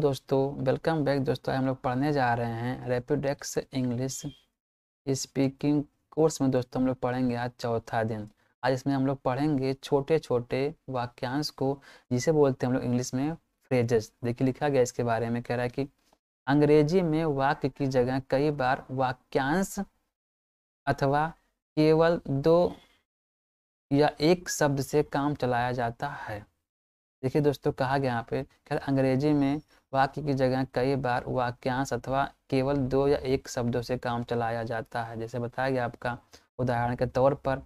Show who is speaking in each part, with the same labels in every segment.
Speaker 1: दोस्तों welcome back दोस्तों हम लोग पढ़ने जा रहे हैं रेपिडेक्स एक्स इंग्लिश स्पीकिंग कोर्स में दोस्तों हम लोग पढ़ेंगे आज चौथा दिन आज इसमें हम लोग पढ़ेंगे छोटे छोटे वाक्यांश को जिसे बोलते हैं हम लोग इंग्लिश में फ्रेजेस देखिए लिखा गया इसके बारे में कह रहा है कि अंग्रेजी में वाक्य की जगह कई बार वाक्यांश अथवा केवल दो या एक शब्द से काम चलाया जाता है देखिए दोस्तों कहा गया यहाँ पे खैर अंग्रेजी में वाक्य की जगह कई बार वाक्यांश अथवा केवल दो या एक शब्दों से काम चलाया जाता है जैसे बताया गया आपका उदाहरण के तौर पर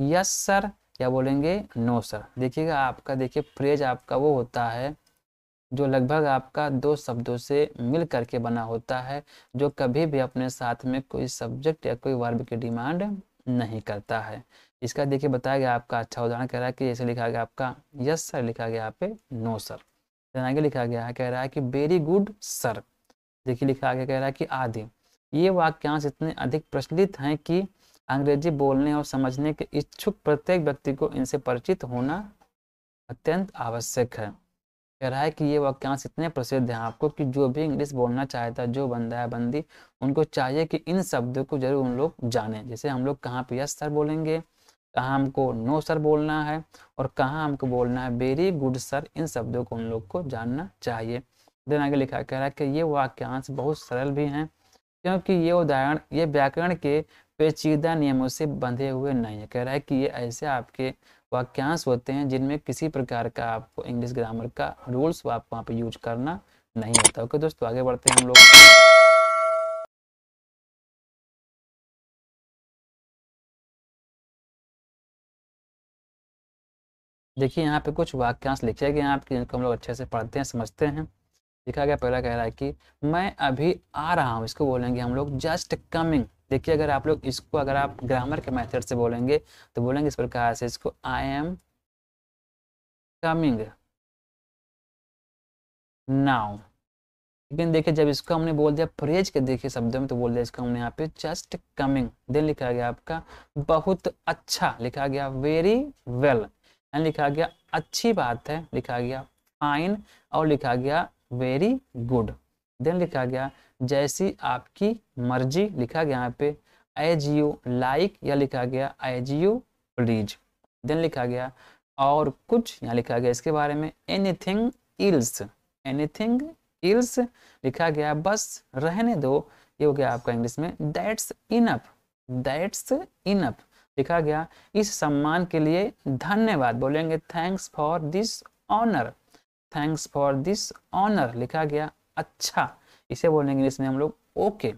Speaker 1: यस सर या बोलेंगे नो सर देखिएगा आपका देखिए फ्रेज आपका वो होता है जो लगभग आपका दो शब्दों से मिल करके बना होता है जो कभी भी अपने साथ में कोई सब्जेक्ट या कोई वर्ब की डिमांड नहीं करता है इसका देखिए बताया गया आपका अच्छा उदाहरण कह रहा है कि जैसे लिखा गया आपका यस सर लिखा गया आप नो सर तो आगे लिखा गया है कह रहा है कि वेरी गुड सर देखिए लिखा गया कह रहा है कि आदि ये वाक्यांश इतने अधिक प्रचलित हैं कि अंग्रेजी बोलने और समझने के इच्छुक प्रत्येक व्यक्ति को इनसे परिचित होना अत्यंत आवश्यक है कह रहा है कि ये वाक्यांश इतने प्रसिद्ध हैं आपको कि जो भी इंग्लिश बोलना चाहता है जो बंदा है बंदी उनको चाहिए कि इन शब्दों को जरूर उन लोग जाने जैसे हम लोग कहाँ पे यस सर बोलेंगे कहाँ हमको नो सर बोलना है और कहाँ हमको बोलना है वेरी गुड सर इन शब्दों को उन लोग को जानना चाहिए देन आगे लिखा कह रहा है कि ये वाक्यांश बहुत सरल भी हैं क्योंकि ये उदाहरण ये व्याकरण के पेचीदा नियमों से बंधे हुए नहीं है कह रहा है कि ये ऐसे आपके वाक्यांश होते हैं जिनमें किसी प्रकार का आपको इंग्लिश ग्रामर का रूल्स आपको वहाँ पर यूज करना नहीं होता ओके दोस्तों आगे बढ़ते हैं हम लोग देखिए यहाँ पे कुछ वाक्यांश लिखे गए हैं आपके जिनको हम लोग अच्छे से पढ़ते हैं समझते हैं लिखा गया पहला कह रहा है कि मैं अभी आ रहा हूँ इसको बोलेंगे हम लोग जस्ट कमिंग देखिए अगर आप लोग इसको अगर आप ग्रामर के मेथड से बोलेंगे तो बोलेंगे इस प्रकार से इसको आई एम कमिंग नाउ लेकिन देखिए जब इसको हमने बोल दिया फ्रेज के देखिए शब्दों में तो बोल दिया इसको हमने यहाँ पे जस्ट कमिंग देन लिखा गया आपका बहुत अच्छा लिखा गया वेरी वेल well. एंड लिखा गया अच्छी बात है लिखा गया फाइन और लिखा गया वेरी गुड देन लिखा गया जैसी आपकी मर्जी लिखा गया यहाँ पे एज यू लाइक या लिखा गया एज यू प्लीज देन लिखा गया और कुछ यहाँ लिखा गया इसके बारे में एनीथिंग इल्स एनीथिंग इल्स लिखा गया बस रहने दो ये हो गया आपका इंग्लिश में दैट्स इनफ दैट्स इनफ लिखा गया इस सम्मान के लिए धन्यवाद बोलेंगे thanks for this honour thanks for this honour लिखा गया अच्छा इसे बोलेंगे इसमें हम लोग ओके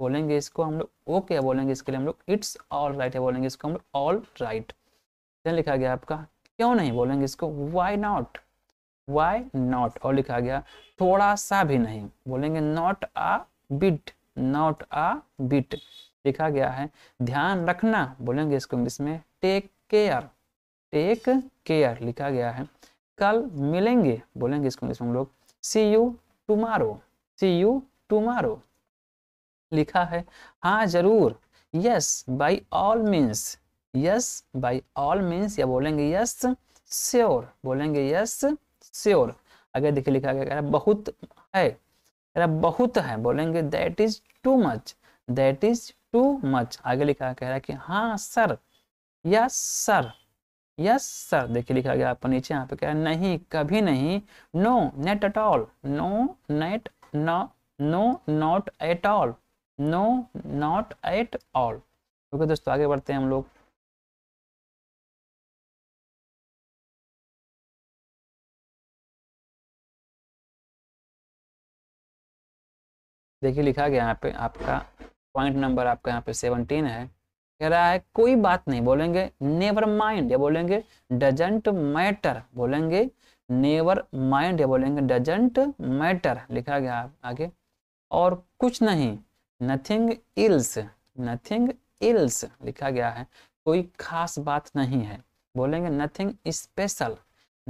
Speaker 1: बोलेंगे इसको हम लोग ओके बोलेंगे इसके लिए हम लोग इट्स ऑल राइट है बोलेंगे इसको हम लोग ऑल राइट लिखा गया आपका क्यों नहीं बोलेंगे इसको वाई नॉट वाई नॉट और लिखा गया थोड़ा सा भी नहीं बोलेंगे not a bit not a bit लिखा गया है ध्यान रखना बोलेंगे इसको इंग्लिश में टेक केयर टेक केयर लिखा गया है कल मिलेंगे बोलेंगे इसको इंग्लिश में हम लोग see you tomorrow see you tomorrow लिखा है हाँ जरूर yes by all means yes by all means या बोलेंगे यस श्योर बोलेंगे यस श्योर अगर देखिए लिखा गया बहुत है बहुत है बोलेंगे that is too much that is too much आगे लिखा कह रहा है कि हाँ sir yes sir yes sir देखिए लिखा गया आपको नीचे यहाँ पे कह रहा नहीं कभी नहीं no not at all no not no not at all no not at all okay दोस्तों आगे बढ़ते हैं हम लोग देखिए लिखा गया यहाँ पे आपका पॉइंट नंबर आपका यहाँ पे सेवनटीन है कह रहा है कोई बात नहीं बोलेंगे नेवर माइंड या बोलेंगे डजेंट मैटर बोलेंगे नेवर माइंड या बोलेंगे डजेंट मैटर लिखा गया आगे और कुछ नहीं नथिंग इल्स नथिंग इल्स लिखा गया है कोई खास बात नहीं है बोलेंगे नथिंग स्पेशल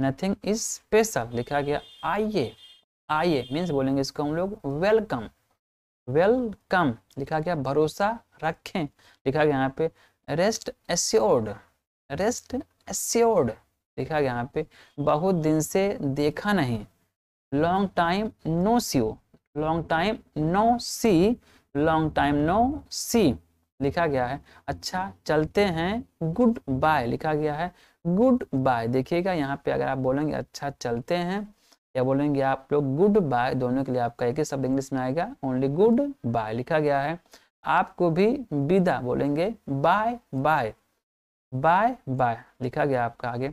Speaker 1: नथिंग स्पेशल लिखा गया आइए आइए मीन्स बोलेंगे इसको हम लोग वेलकम वेलकम लिखा गया भरोसा रखें लिखा गया यहाँ पे रेस्ट एस्योर्ड रेस्ट एस्योर्ड लिखा गया यहाँ पे बहुत दिन से देखा नहीं long time no see long time no see long time no see लिखा गया है अच्छा चलते हैं गुड बाय लिखा गया है गुड बाय देखिएगा यहाँ पे अगर आप बोलेंगे अच्छा चलते हैं या बोलेंगे आप लोग गुड बाय दोनों के लिए आपका एक ही शब्द इंग्लिश में आएगा ओनली गुड बाय लिखा गया है आपको भी विदा बोलेंगे बाय बाय बाय बाय लिखा गया आपका आगे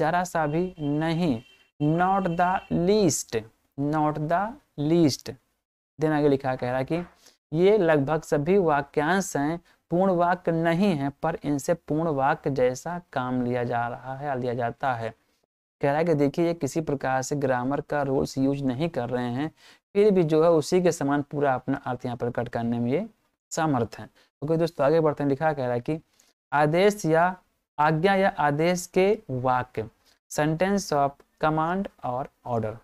Speaker 1: जरा सा भी नहीं not the least not the least then आगे लिखा कह रहा कि ये लगभग सभी वाक्यांश हैं पूर्ण वाक्य नहीं है पर इनसे पूर्ण वाक्य जैसा काम लिया जा रहा है लिया जाता है कह रहा है कि देखिए ये किसी प्रकार से ग्रामर का रूल्स यूज नहीं कर रहे हैं फिर भी जो है उसी के समान पूरा अपना अर्थ यहाँ पर कट करने में ये समर्थ है ओके दोस्तों आगे बढ़ते हैं लिखा कह रहा है कि आदेश या आज्ञा या आदेश के वाक्य सेंटेंस ऑफ कमांड और ऑर्डर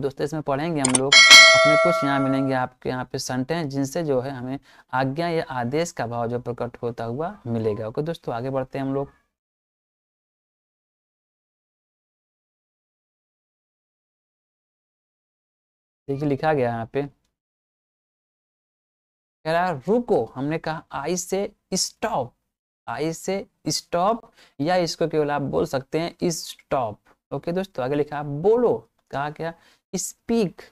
Speaker 1: दोस्तों इसमें पढ़ेंगे हम लोग अपने कुछ यहाँ मिलेंगे आपके यहाँ पे सेंटेंस जिनसे जो है हमें आज्ञा या आदेश का भाव जो प्रकट होता हुआ मिलेगा ओके दोस्तों आगे बढ़ते हैं हम लोग देखिए लिखा गया यहाँ पे कह रहा है रुको हमने कहा आई से स्टॉप आई से स्टॉप या इसको केवल आप बोल सकते हैं स्टॉप ओके दोस्तों आगे लिखा बोलो कहा क्या स्पीक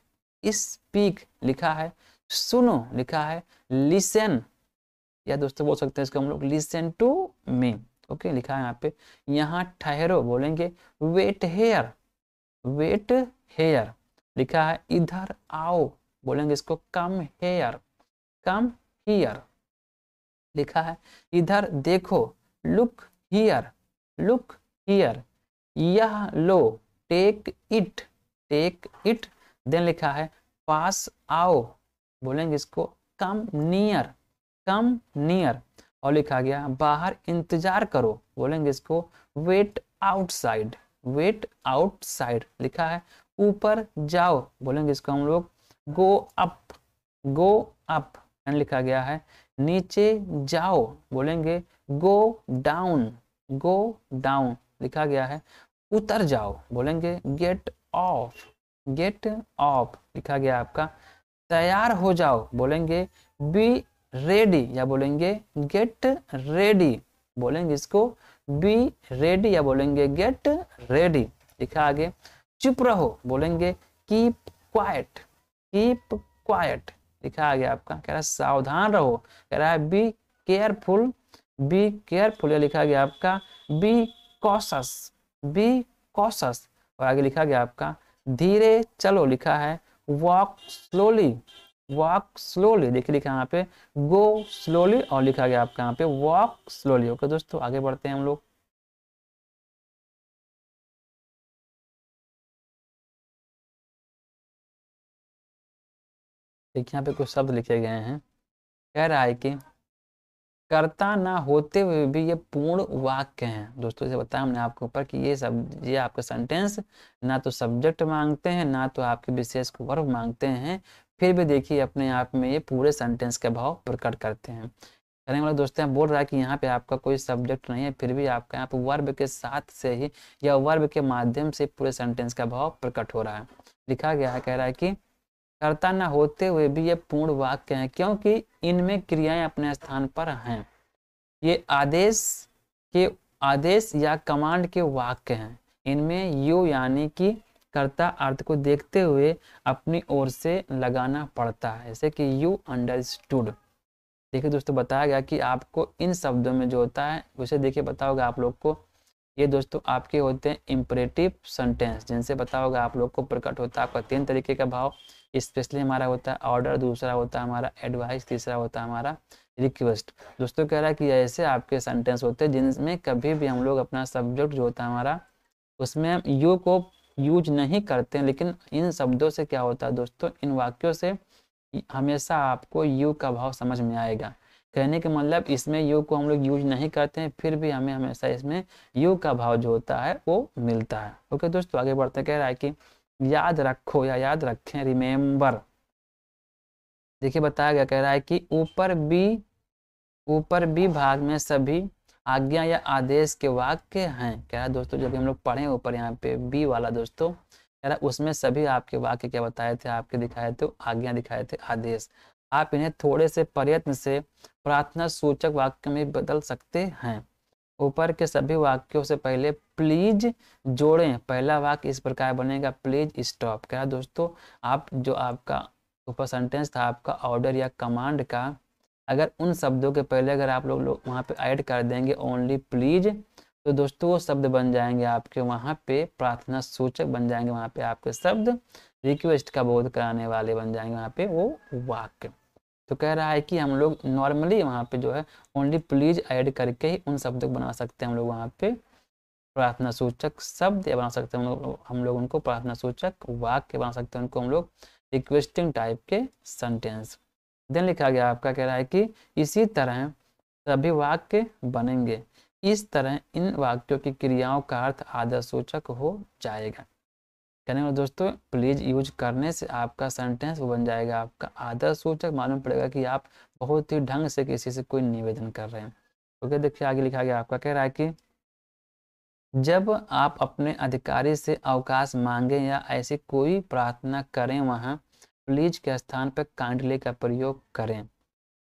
Speaker 1: स्पीक लिखा है सुनो लिखा है लिसन या दोस्तों बोल सकते हैं इसको हम लोग लिसन टू मी ओके लिखा है यहाँ पे यहाँ ठहरो बोलेंगे वेट हेयर वेट हेयर लिखा है इधर आओ बोलेंगे इसको कम हेयर कम हियर लिखा है इधर देखो लुक हियर लुक हियर यह लो take it take it then लिखा है पास आओ बोलेंगे इसको कम नियर कम नियर और लिखा गया बाहर इंतजार करो बोलेंगे इसको वेट आउटसाइड वेट आउटसाइड लिखा है ऊपर जाओ बोलेंगे इसको हम लोग गो अप गो अप लिखा गया है नीचे जाओ बोलेंगे गो डाउन गो डाउन लिखा गया है उतर जाओ बोलेंगे गेट ऑफ गेट ऑफ लिखा गया आपका तैयार हो जाओ बोलेंगे बी रेडी या बोलेंगे गेट रेडी बोलेंगे इसको बी रेडी या बोलेंगे गेट रेडी लिखा आगे चुप रहो बोलेंगे कीप क्वाइट कीप क्वाइट लिखा आ गया आपका कह रहा है सावधान रहो कह रहा है बी केयरफुल बी केयरफुल लिखा गया आपका बी कॉशस बी कॉशस और आगे लिखा गया आपका धीरे चलो लिखा है वॉक स्लोली वॉक स्लोली देखिए लिखा यहाँ पे गो स्लोली और लिखा गया आपका यहाँ पे वॉक स्लोली ओके दोस्तों आगे बढ़ते हैं हम लोग ठीक यहाँ पे कुछ शब्द लिखे गए हैं कह रहा है कि कर्ता ना होते हुए भी ये पूर्ण वाक्य हैं दोस्तों इसे बताया हमने आपके ऊपर कि ये सब ये आपके सेंटेंस ना तो सब्जेक्ट मांगते हैं ना तो आपके विशेष को वर्ग मांगते हैं फिर भी देखिए अपने आप में ये पूरे सेंटेंस का भाव प्रकट करते हैं कहने वाले दोस्तों बोल रहा है कि यहाँ पे आपका कोई सब्जेक्ट नहीं है फिर भी आपका यहाँ पे वर्ब के साथ से ही या वर्ब के माध्यम से पूरे सेंटेंस का भाव प्रकट हो रहा है लिखा गया है कह रहा है कि कर्ता न होते हुए भी ये पूर्ण वाक्य हैं क्योंकि इनमें क्रियाएं अपने स्थान पर हैं ये आदेश के आदेश या कमांड के वाक्य हैं इनमें यू यानी कि कर्ता अर्थ को देखते हुए अपनी ओर से लगाना पड़ता है जैसे कि यू अंडरस्टूड देखिए दोस्तों बताया गया कि आपको इन शब्दों में जो होता है उसे देखिए बताओगे आप लोग को ये दोस्तों आपके होते हैं इम्परेटिव सेंटेंस जिनसे बताओगे आप लोग को प्रकट होता है आपका तीन तरीके का भाव स्पेशली हमारा होता है ऑर्डर दूसरा होता है हमारा एडवाइस तीसरा होता है हमारा रिक्वेस्ट दोस्तों कह रहा है कि ऐसे आपके सेंटेंस होते हैं जिनमें कभी भी हम लोग अपना सब्जेक्ट जो होता है हमारा उसमें हम यू को यूज नहीं करते हैं लेकिन इन शब्दों से क्या होता है दोस्तों इन वाक्यों से हमेशा आपको यू का भाव समझ में आएगा कहने के मतलब इसमें यू को हम लोग यूज नहीं करते हैं फिर भी हमें हमेशा इसमें यू का भाव जो होता है वो मिलता है ओके दोस्तों आगे बढ़ते कह रहा है कि याद रखो या याद रखें रिमेंबर देखिए बताया गया कह रहा है कि ऊपर भी ऊपर भी भाग में सभी आज्ञा या आदेश के वाक्य हैं कह रहा है दोस्तों जब हम लोग पढ़े ऊपर यहाँ पे बी वाला दोस्तों कह रहा है उसमें सभी आपके वाक्य क्या बताए थे आपके दिखाए थे आज्ञा दिखाए थे आदेश आप इन्हें थोड़े से प्रयत्न से प्रार्थना सूचक वाक्य में बदल सकते हैं ऊपर के सभी वाक्यों से पहले प्लीज जोड़ें पहला वाक्य इस प्रकार बनेगा प्लीज स्टॉप क्या दोस्तों आप जो आपका ऊपर सेंटेंस था आपका ऑर्डर या कमांड का अगर उन शब्दों के पहले अगर आप लोग लो, वहाँ पे ऐड कर देंगे ओनली प्लीज तो दोस्तों वो शब्द बन जाएंगे आपके वहाँ पे प्रार्थना सूचक बन जाएंगे वहाँ पे आपके शब्द रिक्वेस्ट का बोध कराने वाले बन जाएंगे वहाँ पे वो वाक्य तो कह रहा है कि हम लोग नॉर्मली वहाँ पे जो है ओनली प्लीज ऐड करके ही उन शब्द बना सकते हैं हम लोग वहाँ पे प्रार्थना सूचक शब्द बना सकते हैं हम लोग हम लोग उनको प्रार्थना सूचक वाक्य बना सकते हैं उनको हम लोग रिक्वेस्टिंग टाइप के सेंटेंस देन लिखा गया आपका कह रहा है कि इसी तरह सभी वाक्य बनेंगे इस तरह इन वाक्यों की क्रियाओं का अर्थ आदर सूचक हो जाएगा कहने वाला मतलब दोस्तों प्लीज़ यूज करने से आपका सेंटेंस वो बन जाएगा आपका आदर सूचक मालूम पड़ेगा कि आप बहुत ही ढंग से किसी से कोई निवेदन कर रहे हैं ओके देखिए आगे लिखा गया आपका कह रहा है कि जब आप अपने अधिकारी से अवकाश मांगें या ऐसी कोई प्रार्थना करें वहां प्लीज के स्थान पर कांडले का प्रयोग करें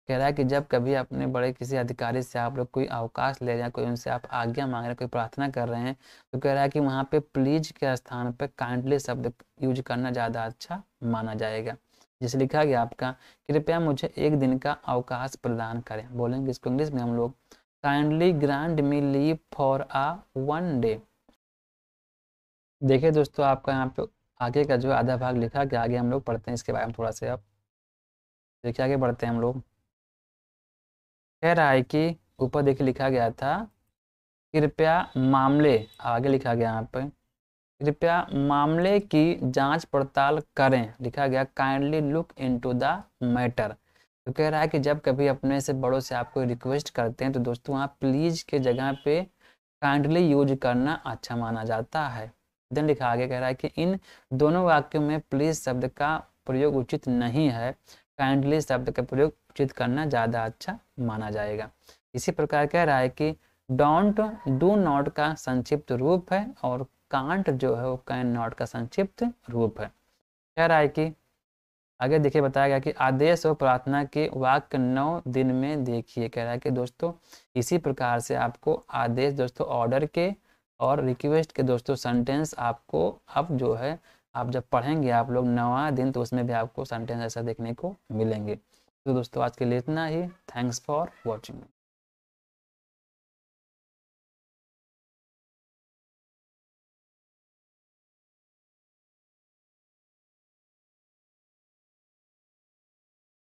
Speaker 1: कह रहा है कि जब कभी अपने बड़े किसी अधिकारी से आप लोग कोई अवकाश ले रहे हैं कोई उनसे आप आज्ञा मांग रहे हैं कोई प्रार्थना कर रहे हैं तो कह रहा है कि वहाँ पे प्लीज के स्थान पे काइंडली शब्द यूज करना ज़्यादा अच्छा माना जाएगा जैसे लिखा गया आपका कृपया मुझे एक दिन का अवकाश प्रदान करें बोलेंगे इसको इंग्लिश में हम लोग kindly grant me leave for a one day देखिए दोस्तों आपका यहाँ पे आगे का जो आधा भाग लिखा गया आगे हम लोग पढ़ते हैं इसके बारे में थोड़ा सा अब देखिए आगे बढ़ते हैं हम लोग कह रहा है कि ऊपर देखिए लिखा गया था कृपया मामले आगे लिखा गया यहाँ पे कृपया मामले की जांच पड़ताल करें लिखा गया kindly look into the matter तो कह रहा है कि जब कभी अपने से बड़ों से आपको रिक्वेस्ट करते हैं तो दोस्तों आप प्लीज़ के जगह पे काइंडली यूज करना अच्छा माना जाता है देन लिखा आगे कह रहा है कि इन दोनों वाक्यों में प्लीज़ शब्द का प्रयोग उचित नहीं है काइंडली शब्द का प्रयोग उचित करना ज़्यादा अच्छा माना जाएगा इसी प्रकार कह रहा है कि डोंट डू नॉट का संक्षिप्त रूप है और कांट जो है वो कैन नॉट का संक्षिप्त रूप है कह रहा है कि आगे देखिए बताया गया कि आदेश और प्रार्थना के वाक्य नौ दिन में देखिए कह रहा है कि दोस्तों इसी प्रकार से आपको आदेश दोस्तों ऑर्डर के और रिक्वेस्ट के दोस्तों सेंटेंस आपको अब जो है आप जब पढ़ेंगे आप लोग नवा दिन तो उसमें भी आपको सेंटेंस ऐसा देखने को मिलेंगे तो दोस्तों आज के लिए इतना ही थैंक्स फॉर वॉचिंग